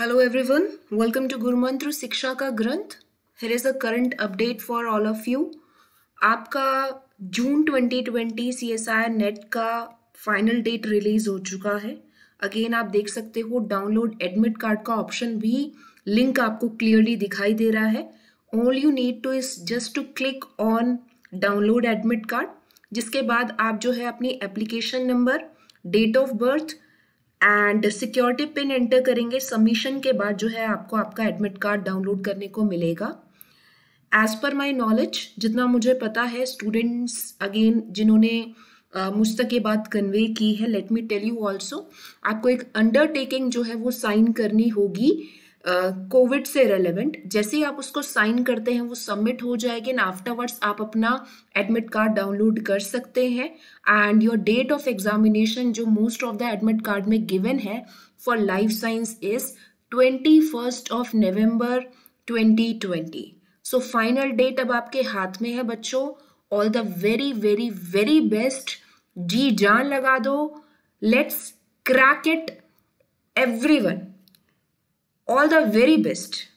Hello everyone welcome to गुरु मंत्र शिक्षा का ग्रंथ here is a current update for all of you आपका June 2020 C S I NET का फाइनल डेट रिलीज हो चुका है अगेन आप देख सकते हो डाउनलोड एडमिट कार्ड का ऑप्शन भी लिंक आपको क्लियरली दिखाई दे रहा है all you need to is just to click on download admit card जिसके बाद आप जो है अपनी application number date of birth and security pin enter करेंगे सबमिशन के बाद जो है आपको आपका एडमिट कार्ड डाउनलोड करने को मिलेगा एज पर माई नॉलेज जितना मुझे पता है स्टूडेंट्स अगेन जिन्होंने मुझ तक ये बात कन्वे की है let me tell you also आपको एक अंडरटेकिंग जो है वो साइन करनी होगी कोविड uh, से रेलेवेंट जैसे ही आप उसको साइन करते हैं वो सबमिट हो जाएगी एंड आफ्टरवर्ड्स आप अपना एडमिट कार्ड डाउनलोड कर सकते हैं and your date of examination जो most of the admit card में गिवन है for life science is twenty first of November twenty twenty so final date अब आपके हाथ में है बच्चों all the very very very best जी जान लगा दो let's crack it every one all the very best.